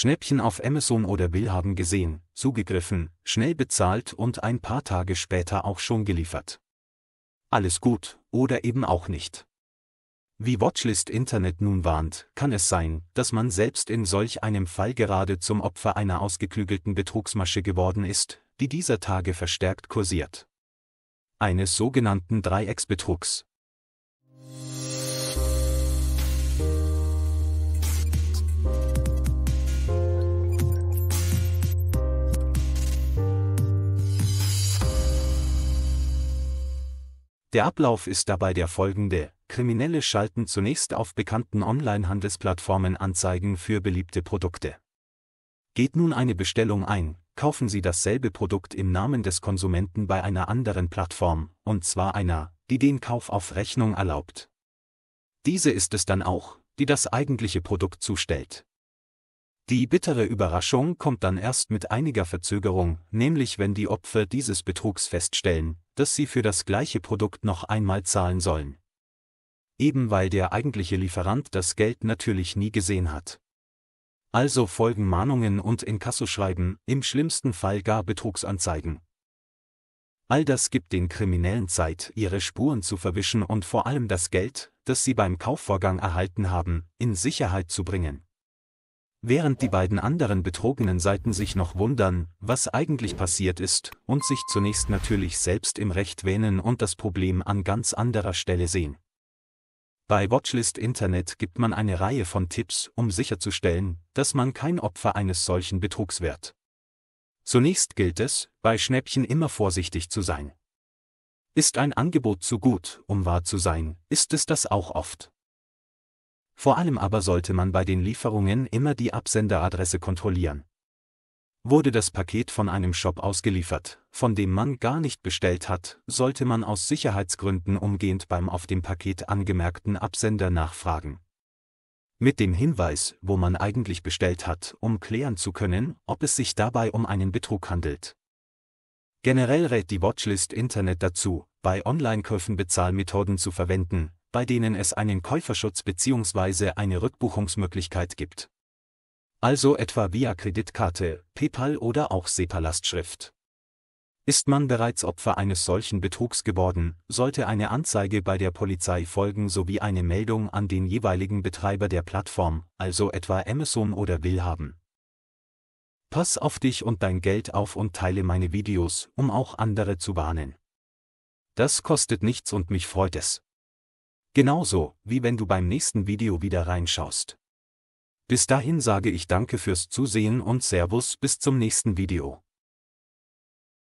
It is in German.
Schnäppchen auf Amazon oder Bill haben gesehen, zugegriffen, schnell bezahlt und ein paar Tage später auch schon geliefert. Alles gut, oder eben auch nicht. Wie Watchlist Internet nun warnt, kann es sein, dass man selbst in solch einem Fall gerade zum Opfer einer ausgeklügelten Betrugsmasche geworden ist, die dieser Tage verstärkt kursiert. Eines sogenannten Dreiecksbetrugs. Der Ablauf ist dabei der folgende. Kriminelle schalten zunächst auf bekannten Online-Handelsplattformen Anzeigen für beliebte Produkte. Geht nun eine Bestellung ein, kaufen Sie dasselbe Produkt im Namen des Konsumenten bei einer anderen Plattform, und zwar einer, die den Kauf auf Rechnung erlaubt. Diese ist es dann auch, die das eigentliche Produkt zustellt. Die bittere Überraschung kommt dann erst mit einiger Verzögerung, nämlich wenn die Opfer dieses Betrugs feststellen, dass sie für das gleiche Produkt noch einmal zahlen sollen. Eben weil der eigentliche Lieferant das Geld natürlich nie gesehen hat. Also folgen Mahnungen und Inkassoschreiben, im schlimmsten Fall gar Betrugsanzeigen. All das gibt den Kriminellen Zeit, ihre Spuren zu verwischen und vor allem das Geld, das sie beim Kaufvorgang erhalten haben, in Sicherheit zu bringen während die beiden anderen betrogenen Seiten sich noch wundern, was eigentlich passiert ist und sich zunächst natürlich selbst im Recht wähnen und das Problem an ganz anderer Stelle sehen. Bei Watchlist Internet gibt man eine Reihe von Tipps, um sicherzustellen, dass man kein Opfer eines solchen Betrugs wird. Zunächst gilt es, bei Schnäppchen immer vorsichtig zu sein. Ist ein Angebot zu gut, um wahr zu sein, ist es das auch oft. Vor allem aber sollte man bei den Lieferungen immer die Absenderadresse kontrollieren. Wurde das Paket von einem Shop ausgeliefert, von dem man gar nicht bestellt hat, sollte man aus Sicherheitsgründen umgehend beim auf dem Paket angemerkten Absender nachfragen. Mit dem Hinweis, wo man eigentlich bestellt hat, um klären zu können, ob es sich dabei um einen Betrug handelt. Generell rät die Watchlist Internet dazu, bei Online-Käufen Bezahlmethoden zu verwenden, bei denen es einen Käuferschutz bzw. eine Rückbuchungsmöglichkeit gibt. Also etwa via Kreditkarte, PayPal oder auch SEPA-Lastschrift. Ist man bereits Opfer eines solchen Betrugs geworden, sollte eine Anzeige bei der Polizei folgen sowie eine Meldung an den jeweiligen Betreiber der Plattform, also etwa Amazon oder Will haben. Pass auf dich und dein Geld auf und teile meine Videos, um auch andere zu warnen. Das kostet nichts und mich freut es. Genauso, wie wenn du beim nächsten Video wieder reinschaust. Bis dahin sage ich danke fürs Zusehen und Servus bis zum nächsten Video.